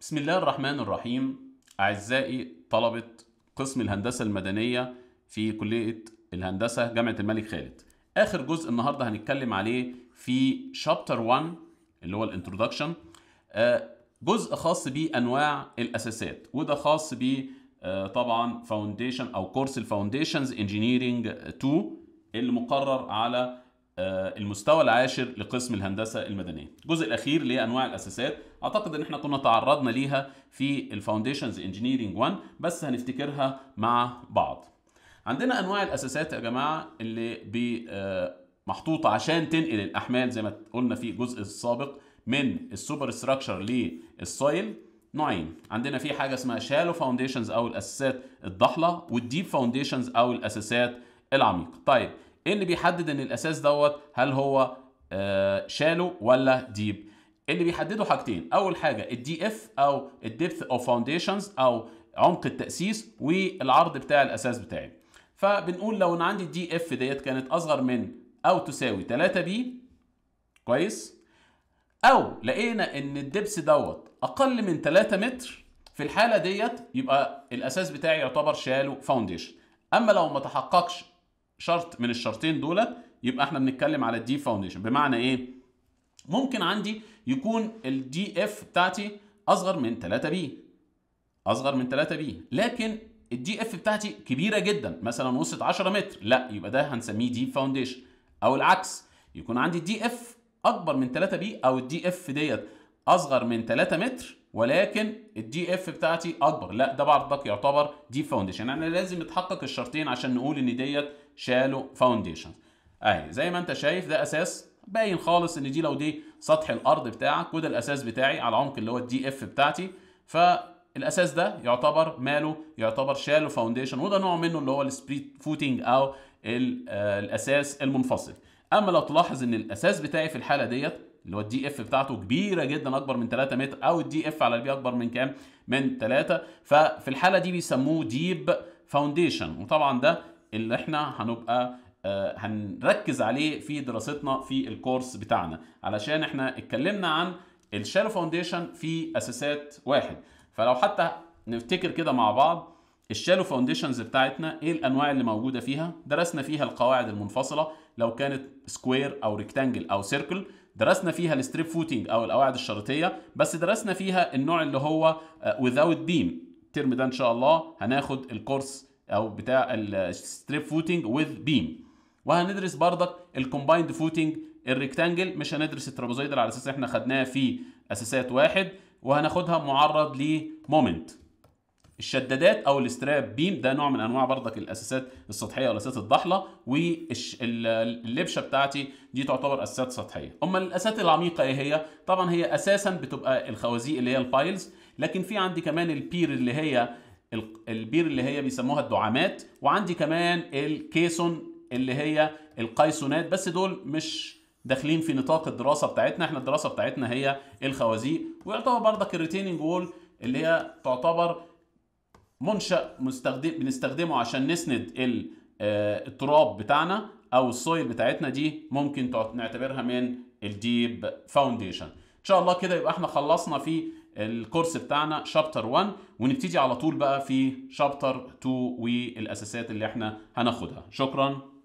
بسم الله الرحمن الرحيم أعزائي طلبة قسم الهندسة المدنية في كلية الهندسة جامعة الملك خالد آخر جزء النهاردة هنتكلم عليه في شابتر 1 اللي هو الانترودكشن آه، جزء خاص بأنواع الأساسات وده خاص ب آه، طبعا فاونديشن أو كورس الفاونديشنز انجينيرنج 2 اللي مقرر على آه، المستوى العاشر لقسم الهندسه المدنيه الجزء الاخير اللي هي انواع الاساسات اعتقد ان احنا كنا تعرضنا ليها في الفاونديشنز انجينيرنج 1 بس هنفتكرها مع بعض عندنا انواع الاساسات يا جماعه اللي آه، محطوطه عشان تنقل الاحمال زي ما قلنا في الجزء السابق من السوبر ستراكشر للسويل نوعين عندنا في حاجه اسمها شالو فاونديشنز او الاساسات الضحله والديب فاونديشنز او الاساسات العميقه طيب ايه اللي بيحدد ان الاساس دوت هل هو شالو آه، ولا ديب اللي بيحددوا حاجتين اول حاجه الدي اف او الدبث اوف فاونديشنز او عمق التاسيس والعرض بتاع الاساس بتاعي فبنقول لو ان عندي الدي اف ديت كانت اصغر من او تساوي 3 بي كويس او لقينا ان الدبس دوت اقل من 3 متر في الحاله ديت يبقى الاساس بتاعي يعتبر شالو فاونديشن اما لو ما تحققش شرط من الشرطين دولت يبقى احنا بنتكلم على الدي فاونديشن بمعنى ايه ممكن عندي يكون الدي اف بتاعتي اصغر من 3 بي اصغر من 3 بي لكن الدي اف بتاعتي كبيره جدا مثلا وصلت 10 متر لا يبقى ده هنسميه دي فاونديشن او العكس يكون عندي الدي اف اكبر من 3 بي او الدي اف ديت اصغر من 3 متر ولكن الدي اف بتاعتي اكبر لا ده برضك يعتبر دي فاونديشن انا لازم اتحقق الشرطين عشان نقول ان ديت شالو فاونديشن اهي زي ما انت شايف ده اساس باين خالص ان دي لو دي سطح الارض بتاعك وده الاساس بتاعي على عمق اللي هو الدي اف بتاعتي فالاساس ده يعتبر ماله يعتبر شالو فاونديشن وده نوع منه اللي هو السبريت فوتنج او آه، الاساس المنفصل اما لو تلاحظ ان الاساس بتاعي في الحاله ديت اللي هو الدي اف بتاعته كبيره جدا اكبر من 3 متر او الدي اف على البي اكبر من كام؟ من 3 ففي الحاله دي بيسموه ديب فاونديشن وطبعا ده اللي احنا هنبقى آه هنركز عليه في دراستنا في الكورس بتاعنا علشان احنا اتكلمنا عن الشالو فاونديشن في اساسات واحد فلو حتى نفتكر كده مع بعض الشالو فاونديشنز بتاعتنا ايه الانواع اللي موجوده فيها درسنا فيها القواعد المنفصله لو كانت سكوير او ريكتانجل او سيركل درسنا فيها الستريب فوتنج او القواعد الشريطيه بس درسنا فيها النوع اللي هو آه، without beam الترم ده ان شاء الله هناخد الكورس او بتاع الستريب فوتنج with beam وهندرس بردك الكومبايند فوتنج الريكتانجل مش هندرس الترابيزويدال على اساس احنا خدناه في اساسات واحد وهناخدها معرض لمومنت الشدادات او الاستراب بيم ده نوع من انواع برضك الاساسات السطحيه او الاساسات الضحله واللبشه بتاعتي دي تعتبر اساسات سطحيه اما الاساسات العميقه ايه هي طبعا هي اساسا بتبقى الخوازيق اللي هي البايلز لكن في عندي كمان البير اللي هي البير اللي هي بيسموها الدعامات وعندي كمان الكيسون اللي هي القيسونات بس دول مش داخلين في نطاق الدراسه بتاعتنا احنا الدراسه بتاعتنا هي الخوازيق ويعتبر برضك الريتيننج وول اللي هي تعتبر منشأ مستخدم بنستخدمه عشان نسند آه، التراب بتاعنا او السويل بتاعتنا دي ممكن نعتبرها من الديب فاونديشن ان شاء الله كده يبقى احنا خلصنا في الكورس بتاعنا شابتر 1 ونبتدي على طول بقى في شابتر 2 والاساسات اللي احنا هناخدها شكرا